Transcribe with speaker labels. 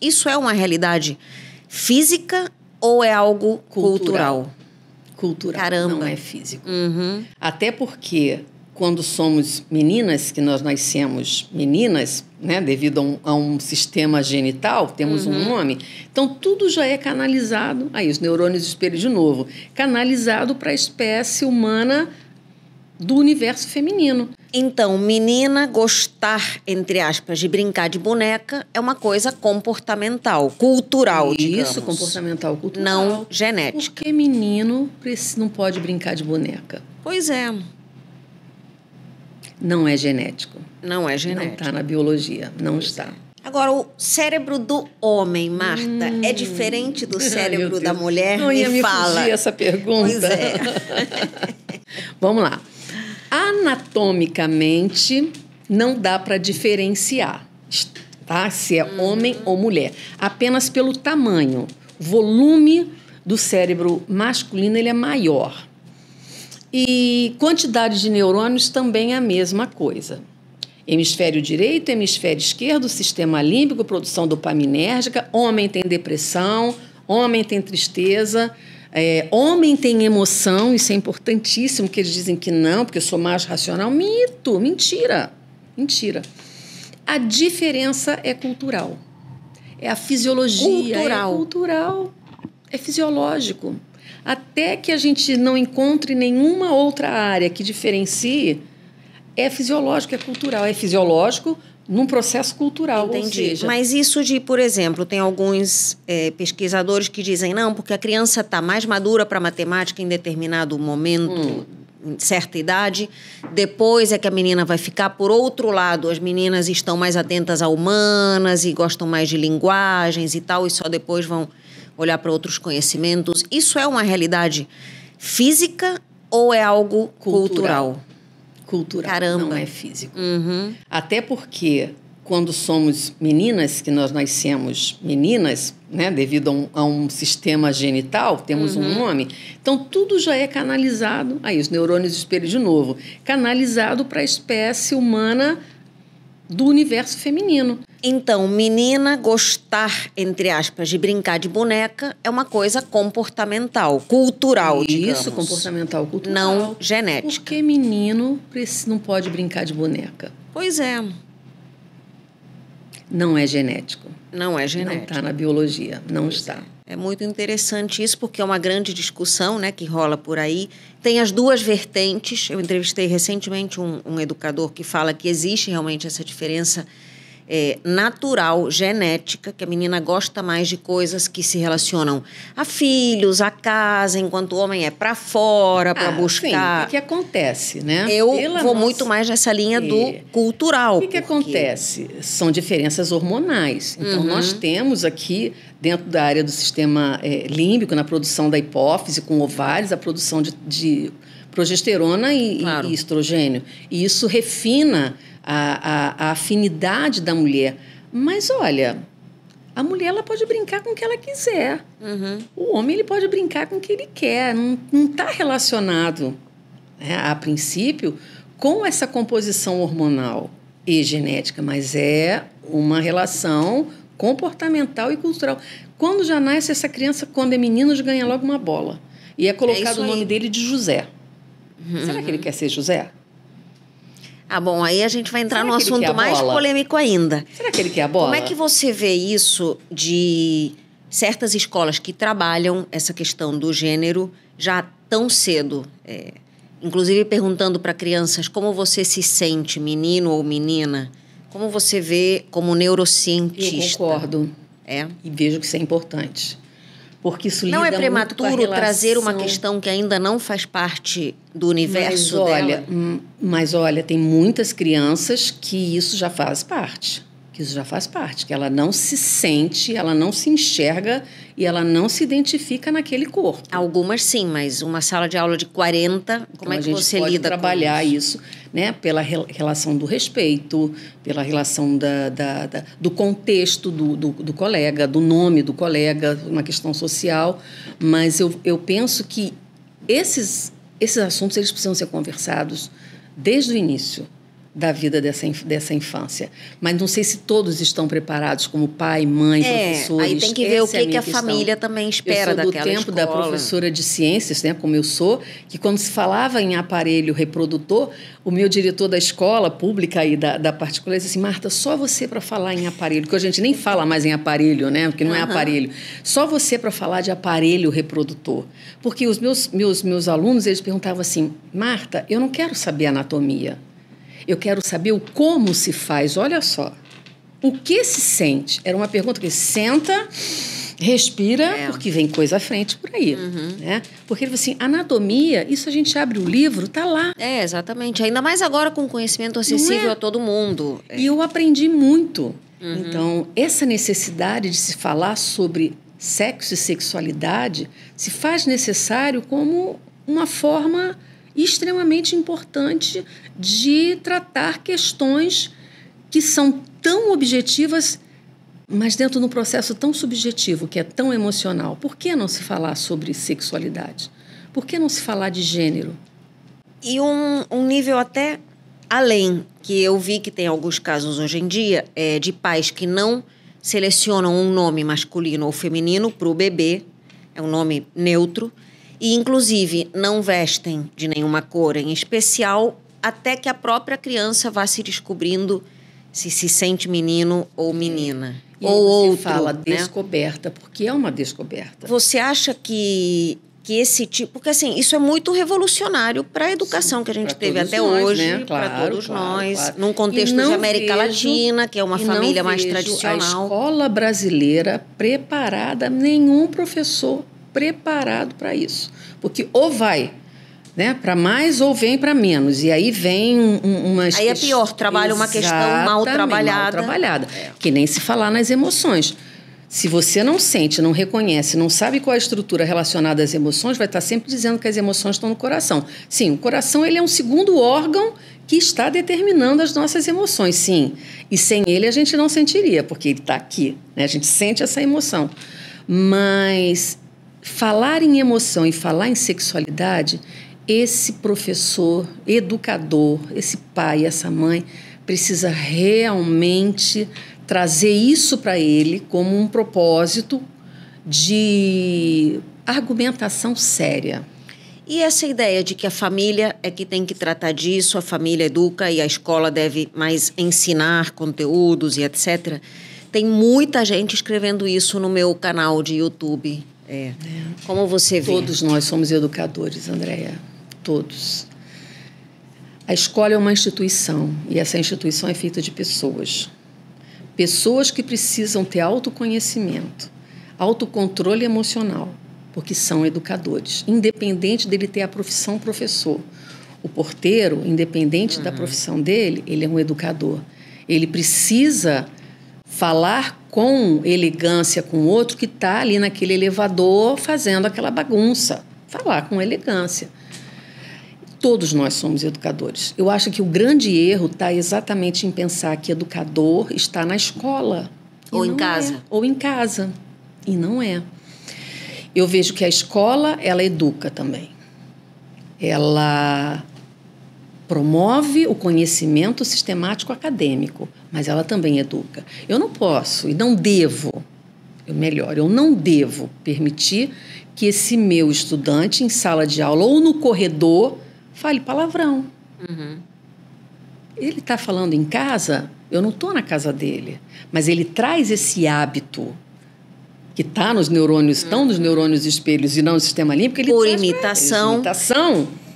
Speaker 1: Isso é uma realidade física ou é algo cultural? Cultural. cultural. Caramba. Não é físico. Uhum. Até porque quando somos meninas, que nós nascemos meninas, né, devido a um, a um sistema genital, temos uhum. um nome, então tudo já é canalizado, aí os neurônios do espelho de novo,
Speaker 2: canalizado para a espécie humana do universo feminino. Então, menina gostar, entre aspas, de brincar de boneca é uma coisa comportamental, cultural, Isso, digamos. comportamental,
Speaker 1: cultural. Não
Speaker 2: genética. Por que menino
Speaker 1: não pode brincar de boneca? Pois é. Não é genético. Não é tá genético. Não está na biologia, não pois está. É.
Speaker 2: Agora, o cérebro do homem, Marta, hum. é diferente do cérebro Ai, da mulher? Não ia me fala. essa pergunta. Pois é.
Speaker 1: Vamos lá anatomicamente não dá para diferenciar, tá? Se é uhum. homem ou mulher, apenas pelo tamanho, volume do cérebro masculino ele é maior. E quantidade de neurônios também é a mesma coisa. Hemisfério direito, hemisfério esquerdo, sistema límbico, produção dopaminérgica, homem tem depressão, homem tem tristeza, é, homem tem emoção, isso é importantíssimo, que eles dizem que não, porque eu sou mais racional. Mito, mentira, mentira. A diferença é cultural. É a fisiologia. É cultural. É cultural. É fisiológico. Até que a gente não encontre nenhuma outra área que diferencie, é fisiológico, é cultural. É fisiológico num processo cultural. Entendi. Seja... Mas
Speaker 2: isso de, por exemplo, tem alguns é, pesquisadores que dizem não, porque a criança está mais madura para matemática em determinado momento. Hum. Em certa idade, depois é que a menina vai ficar. Por outro lado, as meninas estão mais atentas a humanas e gostam mais de linguagens e tal, e só depois vão olhar para outros conhecimentos. Isso é uma realidade física ou é algo cultural? cultural? cultural, Caramba. não é físico. Uhum.
Speaker 1: Até porque quando somos meninas, que nós nascemos meninas, né, devido a um, a um sistema genital, temos uhum. um nome, então tudo já é canalizado, aí os neurônios espelho de novo, canalizado para a espécie
Speaker 2: humana do universo feminino. Então, menina gostar, entre aspas, de brincar de boneca é uma coisa comportamental, cultural, Isso, digamos. Isso, comportamental, cultural. Não genética. Por que menino não pode brincar de boneca? Pois é.
Speaker 1: Não é genético.
Speaker 2: Não é tá genético. Não está na biologia, não pois está. É. É muito interessante isso, porque é uma grande discussão né, que rola por aí. Tem as duas vertentes. Eu entrevistei recentemente um, um educador que fala que existe realmente essa diferença é, natural, genética, que a menina gosta mais de coisas que se relacionam a filhos, a casa, enquanto o homem é para fora, para ah, buscar. Sim, o que acontece, né? Eu Pela vou nossa... muito mais nessa linha
Speaker 1: do cultural. O que, porque... que, acontece? São diferenças hormonais. Então, uhum. nós temos aqui, dentro da área do sistema é, límbico, na produção da hipófise, com ovários, a produção de, de progesterona e, claro. e estrogênio. E isso refina a, a, a afinidade da mulher. Mas olha, a mulher ela pode brincar com o que ela quiser. Uhum. O homem ele pode brincar com o que ele quer. Não está relacionado, né, a princípio, com essa composição hormonal e genética, mas é uma relação comportamental e cultural. Quando já nasce essa criança, quando é menino, já ganha logo uma bola. E é colocado é o nome dele de José.
Speaker 2: Uhum. Será que ele quer
Speaker 1: ser José? Ah, bom,
Speaker 2: aí a gente vai entrar Será no assunto mais polêmico ainda. Será que ele quer a bola? Como é que você vê isso de certas escolas que trabalham essa questão do gênero já tão cedo? É, inclusive perguntando para crianças como você se sente, menino ou menina? Como você vê como neurocientista? Eu concordo. É. E vejo que isso é importante porque isso não é lida é prematuro muito trazer uma questão
Speaker 1: que ainda não faz parte do universo mas, olha, hum, Mas olha, tem muitas crianças que isso já faz parte, que isso já faz parte, que ela não se sente, ela não se enxerga e ela não se identifica naquele corpo. Algumas sim, mas uma sala de aula de 40, como então, é que A gente pode trabalhar isso. isso né? pela re relação do respeito, pela relação da, da, da do contexto do, do, do, colega, do nome do colega, uma questão social. Mas eu, eu penso que esses, esses assuntos eles precisam ser conversados desde o início da vida dessa, dessa infância. Mas não sei se todos estão preparados, como pai, mãe, é, professores. Aí tem que ver Essa o que, é a, que a família também espera daquela escola. Eu sou do tempo escola. da professora de ciências, né, como eu sou, que quando se falava em aparelho reprodutor, o meu diretor da escola pública e da, da particular disse assim, Marta, só você para falar em aparelho, que a gente nem fala mais em aparelho, né, porque não uhum. é aparelho. Só você para falar de aparelho reprodutor. Porque os meus, meus, meus alunos, eles perguntavam assim, Marta, eu não quero saber anatomia. Eu quero saber o como se faz. Olha só. O que se sente? Era uma pergunta que senta, respira, é. porque vem coisa à frente por aí. Uhum. Né? Porque ele assim, anatomia, isso a gente abre o livro, tá lá. É, exatamente. Ainda mais agora com conhecimento acessível é? a todo mundo. É. E eu aprendi muito. Uhum. Então, essa necessidade de se falar sobre sexo e sexualidade se faz necessário como uma forma extremamente importante de tratar questões que são tão objetivas, mas dentro de um processo tão subjetivo, que é tão emocional. Por que não se falar sobre sexualidade? Por que não
Speaker 2: se falar de gênero? E um, um nível até além, que eu vi que tem alguns casos hoje em dia, é de pais que não selecionam um nome masculino ou feminino para o bebê, é um nome neutro, e, inclusive, não vestem de nenhuma cor em especial até que a própria criança vá se descobrindo se se sente menino ou menina. E ou outro, fala né? descoberta, porque é uma descoberta. Você acha que que esse tipo, porque assim, isso é muito revolucionário para a educação Sim, que a gente teve até nós, né? hoje, né? claro, para todos claro, nós, claro. num contexto de América vejo, Latina, que é uma família mais tradicional. A escola
Speaker 1: brasileira preparada, nenhum professor preparado para isso. Porque ou vai né, para mais ou vem para menos. E aí vem um, um, umas. Aí é pior, trabalha uma questão mal trabalhada. Mal trabalhada. É. Que nem se falar nas emoções. Se você não sente, não reconhece, não sabe qual é a estrutura relacionada às emoções, vai estar tá sempre dizendo que as emoções estão no coração. Sim, o coração ele é um segundo órgão que está determinando as nossas emoções, sim. E sem ele a gente não sentiria, porque ele está aqui. Né? A gente sente essa emoção. Mas Falar em emoção e falar em sexualidade, esse professor, educador, esse pai, essa mãe precisa realmente trazer isso para ele como um propósito de argumentação séria.
Speaker 2: E essa ideia de que a família é que tem que tratar disso, a família educa e a escola deve mais ensinar conteúdos e etc. Tem muita gente escrevendo isso no meu canal de YouTube é. Como você vê? Todos nós somos educadores, Andréia. Todos.
Speaker 1: A escola é uma instituição e essa instituição é feita de pessoas. Pessoas que precisam ter autoconhecimento, autocontrole emocional, porque são educadores, independente dele ter a profissão professor. O porteiro, independente uhum. da profissão dele, ele é um educador. Ele precisa falar com elegância com o outro que está ali naquele elevador fazendo aquela bagunça. Falar com elegância. Todos nós somos educadores. Eu acho que o grande erro está exatamente em pensar que educador está na escola.
Speaker 2: Ou em é. casa. É.
Speaker 1: Ou em casa. E não é. Eu vejo que a escola, ela educa também. Ela promove o conhecimento sistemático acadêmico, mas ela também educa. Eu não posso e não devo, eu melhor, eu não devo permitir que esse meu estudante em sala de aula ou no corredor fale palavrão. Uhum. Ele está falando em casa, eu não estou na casa dele, mas ele traz esse hábito que está nos neurônios, estão uhum. nos neurônios espelhos e não no sistema límpico. Ele Por imitação. Imitação